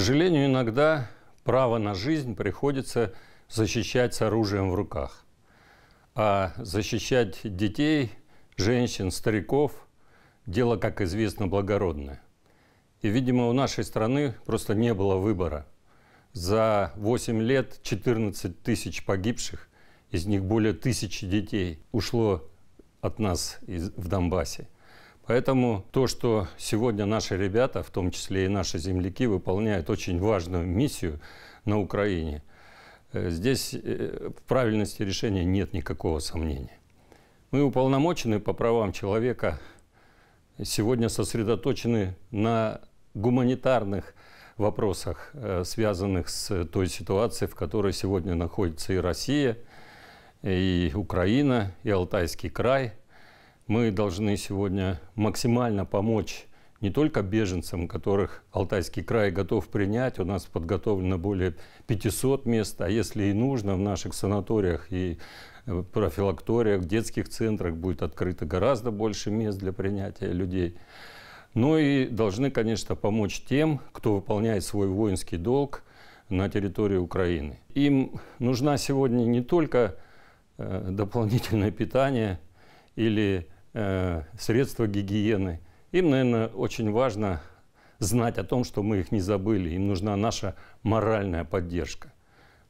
сожалению, иногда право на жизнь приходится защищать с оружием в руках. А защищать детей, женщин, стариков – дело, как известно, благородное. И, видимо, у нашей страны просто не было выбора. За 8 лет 14 тысяч погибших, из них более тысячи детей, ушло от нас в Донбассе. Поэтому то, что сегодня наши ребята, в том числе и наши земляки, выполняют очень важную миссию на Украине, э, здесь э, в правильности решения нет никакого сомнения. Мы уполномочены по правам человека сегодня сосредоточены на гуманитарных вопросах, э, связанных с той ситуацией, в которой сегодня находится и Россия, и Украина, и Алтайский край – мы должны сегодня максимально помочь не только беженцам, которых Алтайский край готов принять, у нас подготовлено более 500 мест, а если и нужно, в наших санаториях и э, профилакториях, детских центрах будет открыто гораздо больше мест для принятия людей. но ну и должны, конечно, помочь тем, кто выполняет свой воинский долг на территории Украины. Им нужна сегодня не только э, дополнительное питание или Э, средства гигиены. Им, наверное, очень важно знать о том, что мы их не забыли. Им нужна наша моральная поддержка.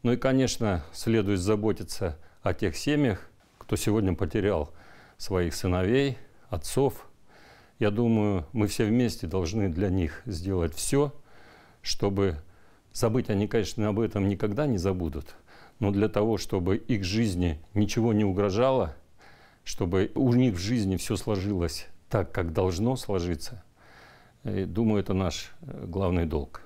Ну и, конечно, следует заботиться о тех семьях, кто сегодня потерял своих сыновей, отцов. Я думаю, мы все вместе должны для них сделать все, чтобы забыть. Они, конечно, об этом никогда не забудут. Но для того, чтобы их жизни ничего не угрожало – чтобы у них в жизни все сложилось так, как должно сложиться. Э, думаю, это наш э, главный долг.